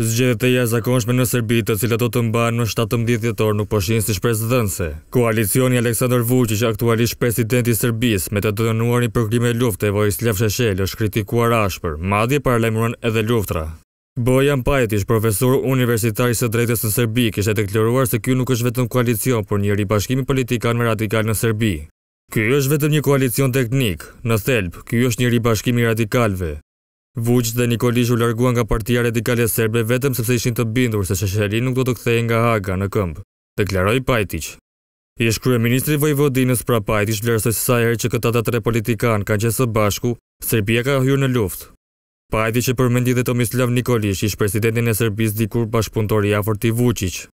Zgjedhjet e jashtëzakonshme në Serbi, të cilat do të mbahen në 17 dhjetor, nuk po shihin si shpresëdhënëse. Koalicioni Aleksandar Vučić, aktualisht presidenti i Serbisë, me të dënuarin për krime lufte Vojislav Šešelj është kritikuar ashpër, madje para lajmëruan edhe luftra. Bojan Pajtish, profesor universitar i së drejtës në Serbi, kishte deklaruar se ky nuk është vetëm koalicion, por një ribashkimi politikan me radikal në Serbi. Ky është vetëm një koalicion teknik. Në thelb, ky është një ribashkim i radikalve. Vujq dhe Nikolish u larguan nga partia radikale serbe vetëm sepse ishin të bindur se Shesheri nuk do të kthej nga Haga në këmbë, deklaroi Pajtiq. I është krye ministri Vojvodinës pra Pajtiq vlerësoj sa herë që këta të tre politikan kanë qenë së bashku, Serbia ka hyrë në luftë. Pajtiq e përmendi dhe Tomislav Nikolish ish presidentin e Serbis dikur bashkëpuntori afort i Vujqiq.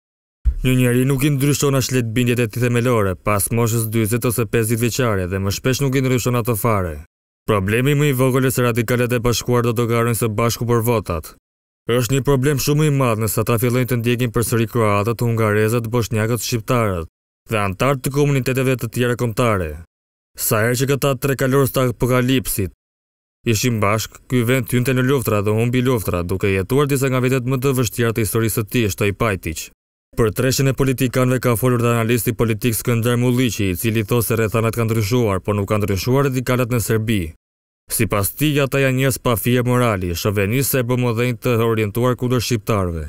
Një njeri nuk i ndryshon as let bindjet e ti themelore pas moshës 20 ose 50 vjeçare dhe më shpesh nuk i ndryshon ato fare. Problemi më i vogël se radikalet e bashkuar do të garojnë së bashku për votat. Është një problem shumë i madh nëse ata fillojnë të ndjekin përsëri kroatët, hungarezët, bosnjakët, shqiptarët dhe antartë të komuniteteve të tjera kombëtare. Sa herë që këta tre kalorës të apokalipsit ishin bashk, ky vend tynte në luftra dhe humbi luftra, duke jetuar disa nga vitet më të vështira të historisë së tij, shtoj Pajtiç. Për treshen e politikanve ka folur dhe analisti politik Skëndar Mulliqi, i cili tho se rethanat kanë ndryshuar, por nuk kanë ndryshuar radikalat në Serbi. Si pas ti, ta janë njës pa fije morali, shëvenisë e dhejnë të orientuar kundër shqiptarve.